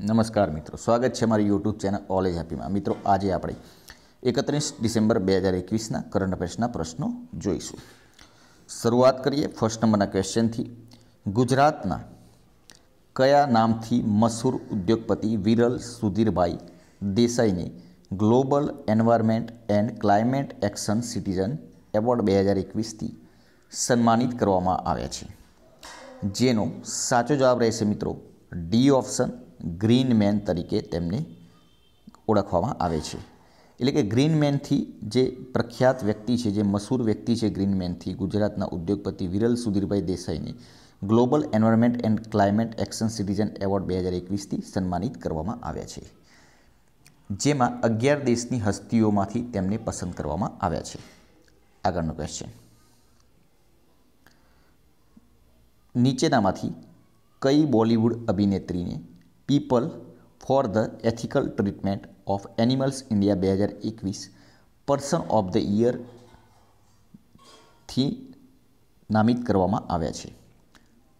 નમસ્કાર મિત્રો સ્વાગત છે મારી યુટ્યુબ ચેનલ ઓલ ઓલેજ હેપીમાં મિત્રો આજે આપણે એકત્રીસ ડિસેમ્બર બે હજાર એકવીસના કરંટ અફેર્સના પ્રશ્નો જોઈશું શરૂઆત કરીએ ફર્સ્ટ નંબરના ક્વેશ્ચનથી ગુજરાતના કયા નામથી મસૂર ઉદ્યોગપતિ વિરલ સુધીરભાઈ દેસાઈને global environment and climate action citizen award બે હજાર એકવીસથી સન્માનિત કરવામાં આવ્યા છે જેનો સાચો જવાબ રહેશે મિત્રો ડી ઓપ્શન ગ્રીન મેન તરીકે તેમને ઓળખવામાં આવે છે એટલે કે ગ્રીન મેનથી જે પ્રખ્યાત વ્યક્તિ છે જે મસૂર વ્યક્તિ છે ગ્રીન મેનથી ગુજરાતના ઉદ્યોગપતિ વિરલ સુધીરભાઈ દેસાઈને global environment and climate action citizen award બે હજાર એકવીસથી સન્માનિત કરવામાં આવ્યા છે જેમાં અગિયાર દેશની હસ્તીઓમાંથી તેમને પસંદ કરવામાં આવ્યા છે આગળનો ક્વેશ્ચન નીચેનામાંથી કઈ બોલિવૂડ અભિનેત્રીને People for the Ethical Treatment of Animals India બે હજાર એકવીસ પર્સન ઓફ ધ યર થી નામિત કરવામાં આવ્યા છે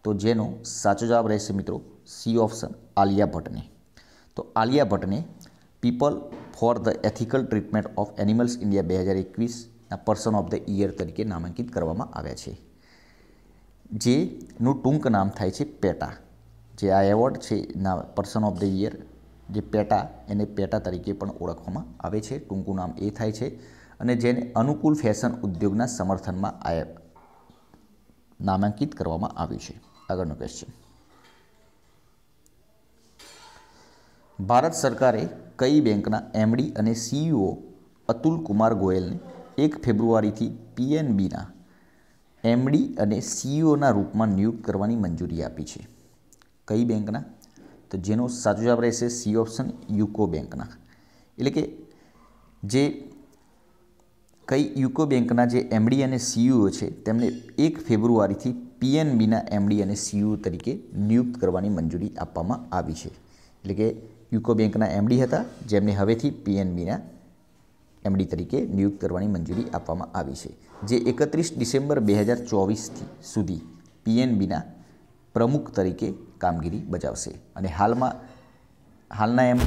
તો જેનો સાચો જવાબ રહેશે મિત્રો સી ઓપ્શન આલિયા ભટ્ટને તો આલિયા ભટ્ટને People for the Ethical Treatment of Animals India બે હજાર એકવીસના પર્સન ઓફ ધ યર તરીકે નામાંકિત કરવામાં આવ્યા છે જેનું ટૂંક નામ થાય છે પેટા જે આ એવોર્ડ છે ના પર્સન ઓફ ધ યર જે પેટા એને પેટા તરીકે પણ ઓળખવામાં આવે છે ટૂંકું નામ એ થાય છે અને જેને અનુકૂળ ફેશન ઉદ્યોગના સમર્થનમાં આ નામાંકિત કરવામાં આવ્યું છે આગળનો ક્વેશ્ચન ભારત સરકારે કઈ બેંકના એમડી અને સીઈઓ e અતુલ કુમાર ગોયલને એક ફેબ્રુઆરીથી પીએનબીના એમડી અને સીઈઓના e રૂપમાં નિયુક્ત કરવાની મંજૂરી આપી છે કઈ બેંકના તો જેનો સાચો જવાબ રહેશે સી ઓપ્શન યુકો બેંકના એટલે કે જે કઈ યુકો બેંકના જે એમડી અને સીયુઓ છે તેમને એક ફેબ્રુઆરીથી પીએનબીના એમડી અને સીયુઓ તરીકે નિયુક્ત કરવાની મંજૂરી આપવામાં આવી છે એટલે કે યુકો બેંકના એમડી હતા જેમને હવેથી પીએનબીના એમડી તરીકે નિયુક્ત કરવાની મંજૂરી આપવામાં આવી છે જે એકત્રીસ ડિસેમ્બર બે હજાર ચોવીસથી સુધી પીએનબીના પ્રમુખ તરીકે કામગીરી બજાવશે અને હાલમાં હાલના એમ